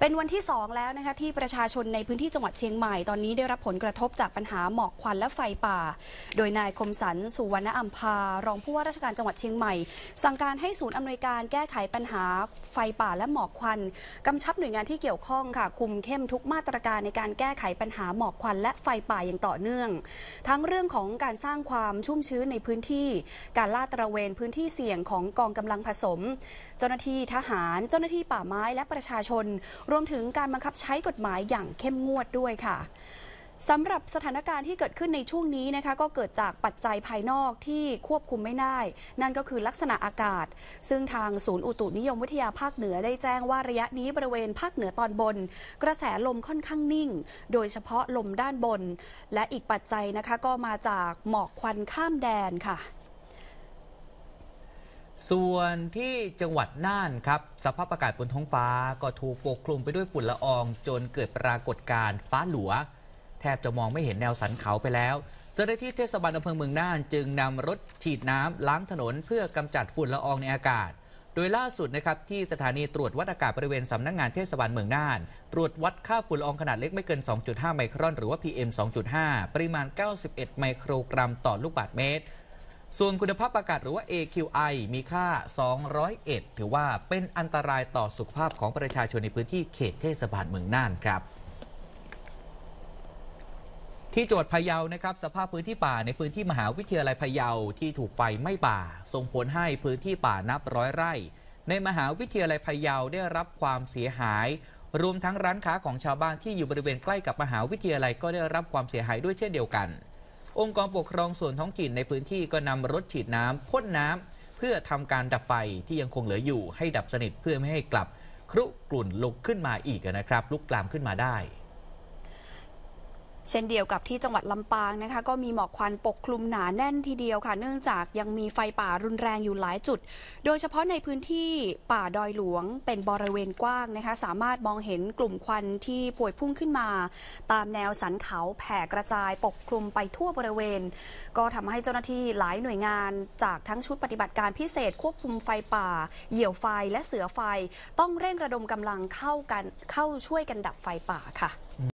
เป็นวันที่ 2 แล้วนะคะที่ประชาชนในพื้นที่จังหวัดเชียงใหม่ตอนนี้ได้รับผลกระทบจากปัญหาหมอกควันและไฟป่า โดยนายคมสันสุวรรณอัมพารองผู้ว่าราชการจังหวัดเชียงใหม่สั่งการให้ศูนย์อำนวยการแก้ไขปัญหาไฟป่าและหมอกควันกำชับหน่วยงานที่เกี่ยวข้องค่ะ คุมเข้มทุกมาตรการในการแก้ไขปัญหาหมอกควัน และไฟป่าอย่างต่อเนื่องทั้งเรื่องของการสร้างความชุ่มชื้นในพื้นที่การลาดตระเวนพื้นที่เสี่ยงของกองกำลังผสม เจ้าหน้าที่ทหาร เจ้าหน้าที่ป่าไม้และประชาชนรวมถึงการบังคับใช้กฎหมายอย่างเข้มงวดด้วยค่ะสำหรับสถานการณ์ที่เกิดขึ้นในช่วงนี้นะคะก็เกิดจากปัจจัยภายนอกที่ควบคุมไม่ได้ นั่นก็คือลักษณะอากาศ ซึ่งทางศูนย์อุตุนิยมวิทยาภาคเหนือได้แจ้งว่าระยะนี้บริเวณภาคเหนือตอนบน กระแสลมค่อนข้างนิ่งโดยเฉพาะลมด้านบน และอีกปัจจัยนะคะก็มาจากหมอกควันข้ามแดนค่ะส่วนที่จังหวัดน่านครับ สภาพอากาศบนท้องฟ้า ก็ถูกปกคลุมไปด้วยฝุ่นละอองจนเกิดปรากฏการณ์ฟ้าหลัว แทบจะมองไม่เห็นแนวสันเขาไปแล้วเจ้าหน้าที่เทศบาลอำเภอเมืองน่าน จึงนำรถฉีดน้ำล้างถนน เพื่อกำจัดฝุ่นละอองในอากาศ โดยล่าสุดนะครับ ที่สถานีตรวจวัดอากาศบริเวณสำนักงงานเทศบาลเมืองน่านตรวจวัดค่าฝุ่นละอองขนาดเล็กไม่เกิน 2.5 ไมครอน หรือว่า PM 2.5 ปริมาณ 91 ไมโครกรัมต่อลูกบาศก์เมตรส่วนคุณภาพอากาศหรือว่า AQI มีค่า 201 ถือว่าเป็นอันตรายต่อสุขภาพของประชาชนในพื้นที่เขตเทศบาลเมืองน่านครับ ที่จังหวัดพะเยา นะครับ สภาพพื้นที่ป่าในพื้นที่มหาวิทยาลัยพะเยาที่ถูกไฟไหม้ป่า ส่งผลให้พื้นที่ป่านับร้อยไร่ ในมหาวิทยาลัยพะเยาได้รับความเสียหาย รวมทั้งร้านค้าของชาวบ้านที่อยู่บริเวณใกล้กับมหาวิทยาลัยก็ได้รับความเสียหายด้วยเช่นเดียวกันองค์กรปกครองส่วนท้องถิ่นในพื้นที่ก็นำรถฉีดน้ำ พ่นน้ำ เพื่อทำการดับไฟที่ยังคงเหลืออยู่ให้ดับสนิทเพื่อไม่ให้กลับ ครุกลุ่นลุกขึ้นมาอีกนะครับ ลุกลามขึ้นมาได้เช่นเดียวกับที่จังหวัดลำปางนะคะ ก็มีหมอกควันปกคลุมหนาแน่นทีเดียวค่ะ เนื่องจากยังมีไฟป่ารุนแรงอยู่หลายจุด โดยเฉพาะในพื้นที่ป่าดอยหลวงเป็นบริเวณกว้างนะคะ สามารถมองเห็นกลุ่มควันที่พวยพุ่งขึ้นมา ตามแนวสันเขาแผ่กระจาย ปกคลุมไปทั่วบริเวณ ก็ทำให้เจ้าหน้าที่หลายหน่วยงาน จากทั้งชุดปฏิบัติการพิเศษ ควบคุมไฟป่า เหยี่ยวไฟและเสือไฟ ต้องเร่งระดมกำลังเข้ากันเข้าช่วยกันดับไฟป่าค่ะ